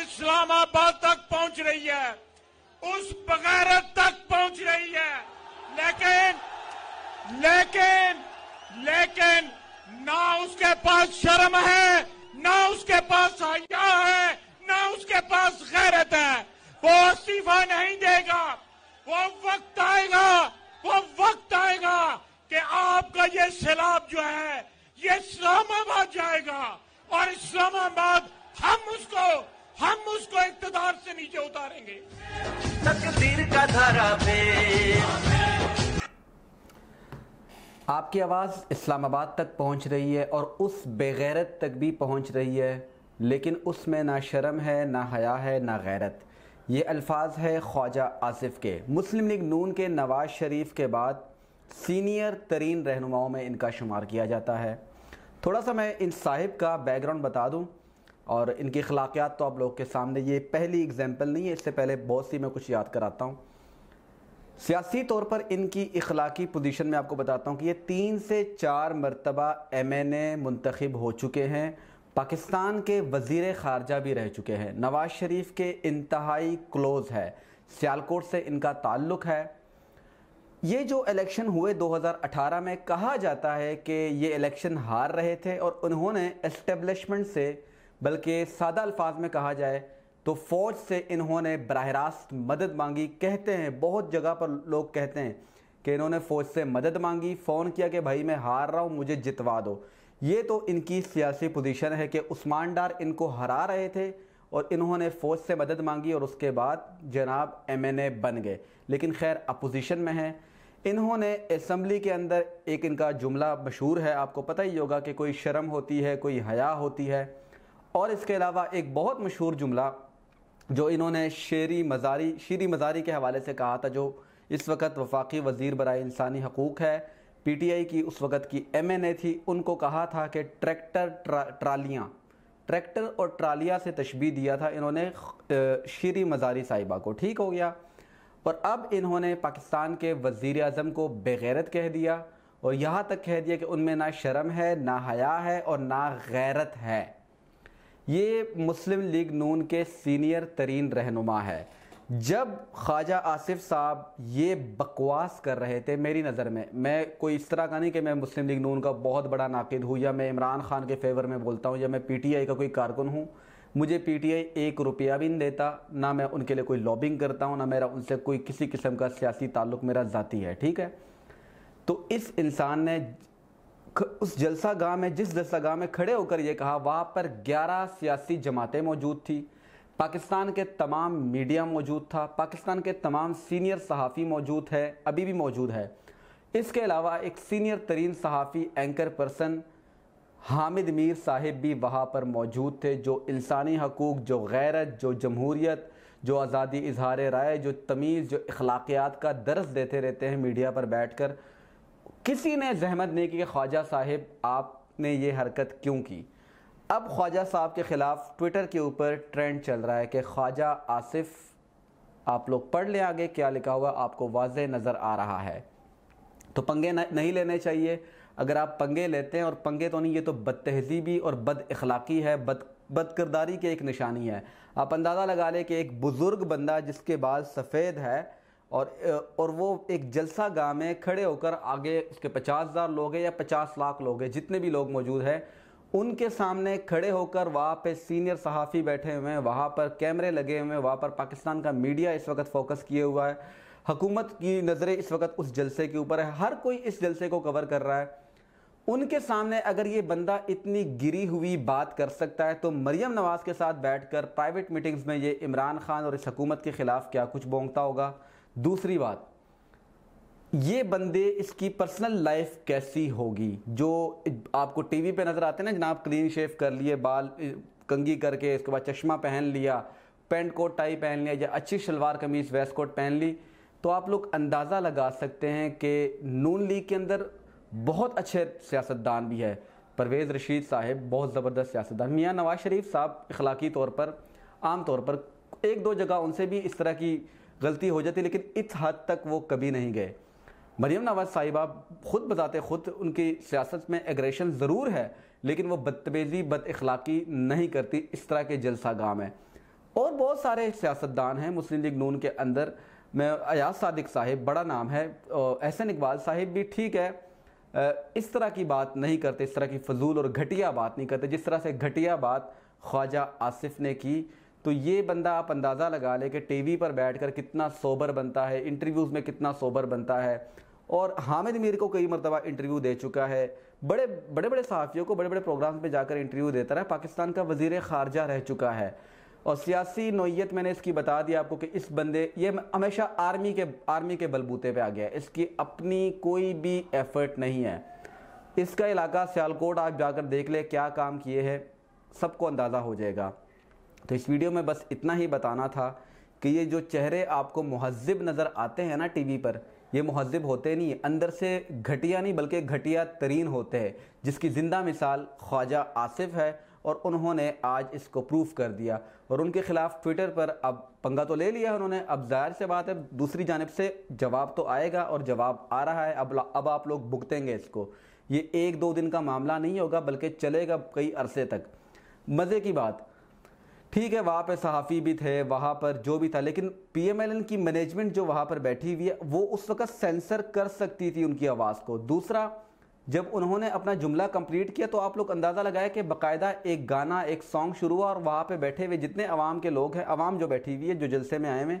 इस्लामाबाद तक पहुंच रही है उस बगैरत तक पहुंच रही है लेकिन लेकिन लेकिन ना उसके पास शर्म है ना उसके पास हया है ना उसके पास गैरत है वो इस्तीफा नहीं देगा वो वक्त आएगा वो वक्त आएगा कि आपका ये सैलाब जो है ये इस्लामाबाद जाएगा और इस्लामाबाद हम उसको हम उसको इकतदार से नीचे उतारेंगे तकदीर का धारा पे आपकी आवाज़ इस्लामाबाद तक पहुंच रही है और उस बेगैरत तक भी पहुंच रही है लेकिन उसमें ना शर्म है ना हया है ना गैरत ये अल्फाज है ख्वाजा आसिफ के मुस्लिम लीग नून के नवाज शरीफ के बाद सीनियर तरीन रहनुमाओं में इनका शुमार किया जाता है थोड़ा सा मैं इन साहिब का बैकग्राउंड बता दूं और इनकी अखलाकियात तो आप लोग के सामने ये पहली एग्ज़ाम्पल नहीं है इससे पहले बहुत सी मैं कुछ याद कराता हूँ सियासी तौर पर इनकी इखलाकी पोजीशन में आपको बताता हूँ कि ये तीन से चार मरतबा एम एन ए मंतखब हो चुके हैं पाकिस्तान के वजीर खारजा भी रह चुके हैं नवाज शरीफ के इंतहाई क्लोज़ है सियालकोट से इनका ताल्लुक़ है ये जो इलेक्शन हुए 2018 में कहा जाता है कि ये इलेक्शन हार रहे थे और उन्होंने इस्टेब्लिशमेंट से बल्कि सादा अल्फाज में कहा जाए तो फ़ौज से इन्होंने बरह रास्त मदद मांगी कहते हैं बहुत जगह पर लोग कहते हैं कि इन्होंने फ़ौज से मदद मांगी फ़ोन किया कि भाई मैं हार रहा हूँ मुझे जितवा दो ये तो इनकी सियासी पोजीशन है कि उस्मान डार इनको हरा रहे थे और इन्होंने फ़ौज से मदद मांगी और उसके बाद जनाब एमएनए बन गए लेकिन खैर अपोजिशन में है इन्होंने असम्बली के अंदर एक इनका जुमला मशहूर है आपको पता ही होगा कि कोई शर्म होती है कोई हया होती है और इसके अलावा एक बहुत मशहूर जुमला जो इन्होंने शेरी मज़ारी शेरी मज़ारी के हवाले से कहा था जो इस वक्त वफाकी वज़ी बर इंसानी हकूक़ है पी टी आई की उस वक़्त की एम एन ए थी उनको कहा था कि ट्रैक्टर ट्रा, ट्रालियाँ ट्रैक्टर और ट्रालिया से तशबी दिया था इन्होंने शेरी मज़ारी साहिबा को ठीक हो गया और अब इन्होंने पाकिस्तान के वजीर अजम को बेगैरत कह दिया और यहाँ तक कह दिया कि उनमें ना शर्म है ना हया है और ना गैरत है ये मुस्लिम लीग नून के सीनियर तरीन रहनुमा है जब ख्वाजा आसिफ साहब ये बकवास कर रहे थे मेरी नज़र में मैं कोई इस तरह का नहीं कि मैं मुस्लिम लीग नून का बहुत बड़ा नाकद हूँ या मैं इमरान खान के फेवर में बोलता हूँ या मैं पीटीआई का कोई कारकुन हूँ मुझे पीटीआई एक रुपया भी नहीं देता ना मैं उनके लिए कोई लॉबिंग करता हूँ ना मेरा उनसे कोई किसी किस्म का सियासी ताल्लुक मेरा ज़ाती है ठीक है तो इस इंसान ने उस जलसा गाह में जिस जलसा गाह में खड़े होकर ये कहा वहाँ पर 11 सियासी जमातें मौजूद थी पाकिस्तान के तमाम मीडिया मौजूद था पाकिस्तान के तमाम सीनियर सहाफ़ी मौजूद है अभी भी मौजूद है इसके अलावा एक सीनियर तरीन सहाफ़ी एंकर पर्सन हामिद मीर साहिब भी वहाँ पर मौजूद थे जो इंसानी हकूक़ जो गैरत जो जमहूरियत जो आज़ादी इजहार राय जो तमीज़ जो अखलाक़ियात का दर्स देते रहते हैं मीडिया पर बैठ कर किसी ने जहमत नहीं की कि ख्वाजा साहब आपने ये हरकत क्यों की अब ख्वाजा साहब के ख़िलाफ़ ट्विटर के ऊपर ट्रेंड चल रहा है कि ख्वाजा आसिफ आप लोग पढ़ लें आगे क्या लिखा हुआ आपको वाज नज़र आ रहा है तो पंगे नहीं लेने चाहिए अगर आप पंगे लेते हैं और पंगे तो नहीं ये तो बद तहज़ीबी और बद अखलाक़ी है बद बदकरदारी की एक निशानी है आप अंदाज़ा लगा लें कि एक बुज़ुर्ग बंदा जिसके बाद सफ़ेद है और और वो एक जलसा गाह में खड़े होकर आगे उसके पचास हज़ार लोग हैं या पचास लाख लोग हैं जितने भी लोग मौजूद हैं उनके सामने खड़े होकर वहाँ पे सीनियर सहाफ़ी बैठे हुए हैं वहाँ पर कैमरे लगे हुए हैं वहाँ पर पाकिस्तान का मीडिया इस वक्त फोकस किए हुआ है हकूमत की नज़रें इस वक्त उस जलसे के ऊपर है हर कोई इस जलसे को कवर कर रहा है उनके सामने अगर ये बंदा इतनी गिरी हुई बात कर सकता है तो मरियम नवाज़ के साथ बैठकर प्राइवेट मीटिंग्स में ये इमरान खान और इस हकूमत के ख़िलाफ़ क्या कुछ बोंगता होगा दूसरी बात ये बंदे इसकी पर्सनल लाइफ कैसी होगी जो आपको टीवी पे नज़र आते हैं ना जनाब क्लीन शेव कर लिए बाल कंगी करके इसके बाद चश्मा पहन लिया पेंट कोट टाई पहन लिया या अच्छी शलवार कमीज वेस्ट कोट पहन ली तो आप लोग अंदाज़ा लगा सकते हैं कि नून लीग के अंदर बहुत अच्छे सियासतदान भी है परवेज़ रशीद साहब बहुत ज़बरदस्त सियासतदान मियाँ नवाज शरीफ साहब इखलाकी तौर पर आम तौर पर एक दो जगह उनसे भी इस तरह की गलती हो जाती लेकिन इस हद तक वो कभी नहीं गए मरियम नवाज साहिबा खुद बताते खुद उनकी सियासत में एग्रेशन ज़रूर है लेकिन वो बदतमीज़ी बद अखलाक़ी नहीं करती इस तरह के जलसा गाम है और बहुत सारे सियासतदान हैं मुस्लिम लीग नून के अंदर में अयाज सादिक साहिब बड़ा नाम है एहसन इकबाल साहिब भी ठीक है इस तरह की बात नहीं करते इस तरह की फजूल और घटिया बात नहीं करते जिस तरह से घटिया बात ख्वाजा आसिफ ने की तो ये बंदा आप अंदाज़ा लगा ले कि टीवी पर बैठकर कितना सोबर बनता है इंटरव्यूज़ में कितना सोबर बनता है और हामिद मीर को कई मरतबा इंटरव्यू दे चुका है बड़े बड़े बड़े सहाफ़ियों को बड़े बड़े प्रोग्राम में जाकर इंटरव्यू देता रहा पाकिस्तान का वजीर ख़ारजा रह चुका है और सियासी नोयत मैंने इसकी बता दी आपको कि इस बंदे ये हमेशा आर्मी के आर्मी के बलबूते पर आ गया है इसकी अपनी कोई भी एफर्ट नहीं है इसका इलाका सियालकोट आप जाकर देख ले क्या काम किए हैं सबको अंदाज़ा हो जाएगा तो इस वीडियो में बस इतना ही बताना था कि ये जो चेहरे आपको महजब नज़र आते हैं ना टीवी पर ये महजब होते नहीं अंदर से घटिया नहीं बल्कि घटिया तरीन होते हैं जिसकी ज़िंदा मिसाल ख्वाजा आसिफ है और उन्होंने आज इसको प्रूफ कर दिया और उनके खिलाफ ट्विटर पर अब पंगा तो ले लिया उन्होंने अब जाहिर से बात है दूसरी जानब से जवाब तो आएगा और जवाब आ रहा है अब अब आप लोग भुगतेंगे इसको ये एक दो दिन का मामला नहीं होगा बल्कि चलेगा कई अरसे तक मज़े की बात ठीक है वहाँ पर सहाफ़ी भी थे वहाँ पर जो भी था लेकिन पीएमएलएन की मैनेजमेंट जो वहाँ पर बैठी हुई है वो उस वक्त सेंसर कर सकती थी उनकी आवाज़ को दूसरा जब उन्होंने अपना जुमला कंप्लीट किया तो आप लोग अंदाज़ा लगाया कि बाकायदा एक गाना एक सॉन्ग शुरू हुआ और वहाँ पे बैठे हुए जितने आवाम के लोग हैं आवाम जो बैठी हुई है जो जलसे में आए हुए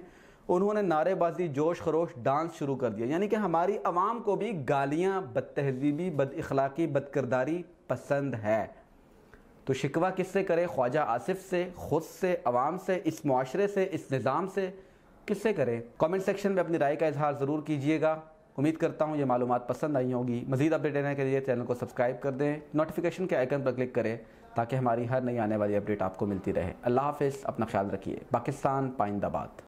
उन्होंने नारेबाजी जोश खरोश डांस शुरू कर दिया यानी कि हमारी आवाम को भी गालियाँ बदतहजीबी बद अखलाक़ी बदकरदारी पसंद है तो शिकवा किससे करें ख्वाजा आसिफ से ख़ुद से आवाम से इस माशरे से इस निज़ाम से किससे करें कमेंट सेक्शन में अपनी राय का इजहार ज़रूर कीजिएगा उम्मीद करता हूँ ये मालूम पसंद आई होगी मजीद अपडेट लेने के लिए चैनल को सब्सक्राइब कर दें नोटिफिकेशन के आइकन पर क्लिक करें ताकि हमारी हर नई आने वाली अपडेट आपको मिलती रहे अल्लाह हाफ़ अपना ख्याल रखिए पाकिस्तान पाइंदाबाद